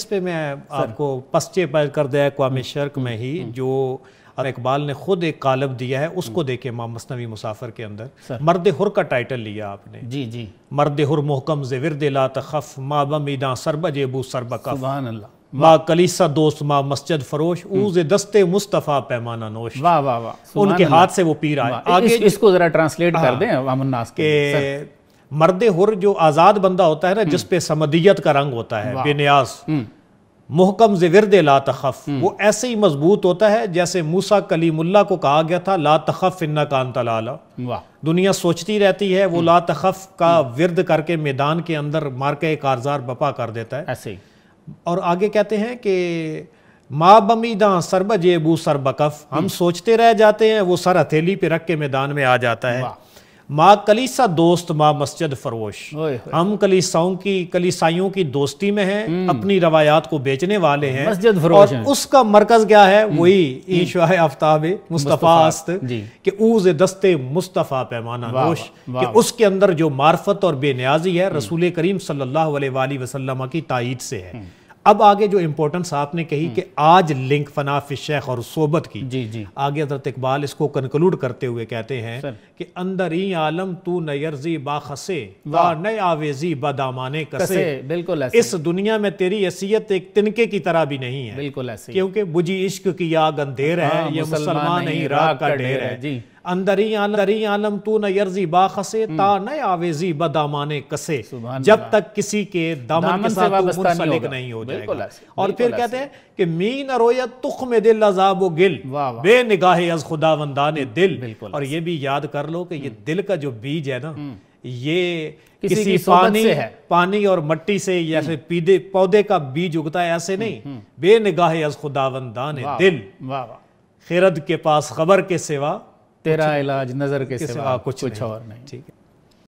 इस पे मैं आपको पस्चे पैर कर दिया कवाम हम्म। शर्क में ही हम्म। जो इकबाल ने खुद एक कालब दिया है उसको हम्म। देखे माम मसनवी मुसाफर के अंदर मर्द हुर का टाइटल लिया आपने जी जी मर्द हुर मोहकम जविरद ला तफ मा बमीदा सरब जेबू सरब कफ माँ कलीसा दोस्त माँ मस्जिद फरोश ऊजे दस्ते मुस्तफ़ा पैमाना नोश वाह वाह वाह उनके हाथ से वो पीर आए आगे इसको जरा ट्रांसलेट हाँ। कर दें के मर्द हुर जो आज़ाद बंदा होता है ना हम्म। जिस पे समदियत का रंग होता है बेनियास हम्म। मुहकम जविरद ला तखफ हम्म। वो ऐसे ही मजबूत होता है जैसे मूसा कलीमुल्ला को कहा गया था ला तखफ इन्ना कांता लाला दुनिया सोचती रहती है वो ला तखफ का विरद करके मैदान के अंदर मारके कारजार बपा कर देता है ऐसे और आगे कहते हैं कि माँ बमीदा सरब जेबू सरबकफ हम सोचते रह जाते हैं वो सर हथेली पे रख के मैदान में आ जाता है माँ कलीसा दोस्त माँ मस्जिद फरोश हम कलीसाओं की कलीसाइयों की दोस्ती में हैं हम्म। अपनी रवायात को बेचने वाले हैं मस्जिद फरोश और है। उसका मरकज क्या है हम्म। वही हम्म। ईशाह आफ्ताब अस्त के ऊज दस्ते मुस्तफ़ा पैमाना नोश कि उसके अंदर जो मार्फत और बेनियाजी है रसूल करीम सल्लल्लाहु अलैहि वसल्लम की तायद से है अब आगे जो इम्पोर्टेंस आपने कही हम्म। कि आज लिंक फनाफ शेख और सोबत की जी जी आगे हजरत इकबाल इसको कंक्लूड करते हुए कहते हैं कि अंदर ही आलम तू नयरजी बासे वा आवेजी बदामाने कसे, बिल्कुल ऐसे। इस दुनिया में तेरी असीयत एक तिनके की तरह भी नहीं है बिल्कुल ऐसे क्योंकि बुझी इश्क की आग अंधेर है हाँ, ये मुसलमान नहीं राह का ढेर है आलम तू न यर्जी हम्म। ता न आवेजी बदामाने कसे जब तक किसी के दामन, दामन के साथ नहीं हो जाएगा और फिर कहते हैं कि मीन रोयत तुख में दिल अजाब गिल अज दिल और ये भी याद कर लो कि ये हम्म। दिल का जो बीज है ना हम्म। ये किसी, किसी पानी से है पानी और मट्टी से या फिर पीदे पौधे का बीज उगता है ऐसे नहीं बेनिगाह अज ने दिल खिरद के पास खबर के सिवा तेरा इलाज नजर के सिवा कुछ, कुछ और नहीं ठीक है